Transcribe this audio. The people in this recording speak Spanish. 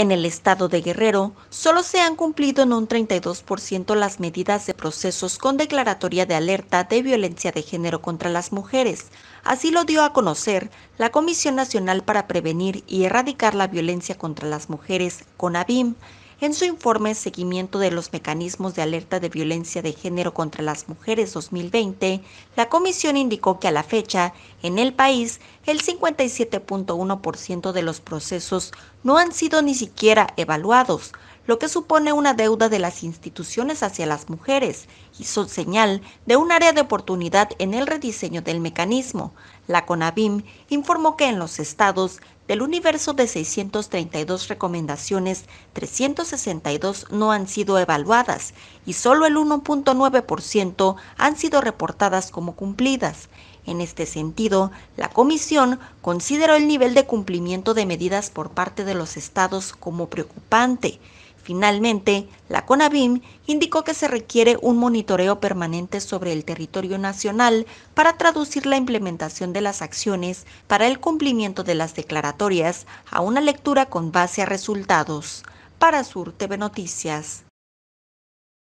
En el estado de Guerrero, solo se han cumplido en un 32% las medidas de procesos con declaratoria de alerta de violencia de género contra las mujeres. Así lo dio a conocer la Comisión Nacional para Prevenir y Erradicar la Violencia contra las Mujeres, CONAVIM, en su informe Seguimiento de los mecanismos de alerta de violencia de género contra las mujeres 2020, la comisión indicó que a la fecha, en el país, el 57.1% de los procesos no han sido ni siquiera evaluados, lo que supone una deuda de las instituciones hacia las mujeres y son señal de un área de oportunidad en el rediseño del mecanismo. La CONABIM informó que en los estados del universo de 632 recomendaciones, 362 no han sido evaluadas y solo el 1.9% han sido reportadas como cumplidas. En este sentido, la Comisión consideró el nivel de cumplimiento de medidas por parte de los estados como preocupante Finalmente, la CONABIM indicó que se requiere un monitoreo permanente sobre el territorio nacional para traducir la implementación de las acciones para el cumplimiento de las declaratorias a una lectura con base a resultados. Para Sur TV Noticias.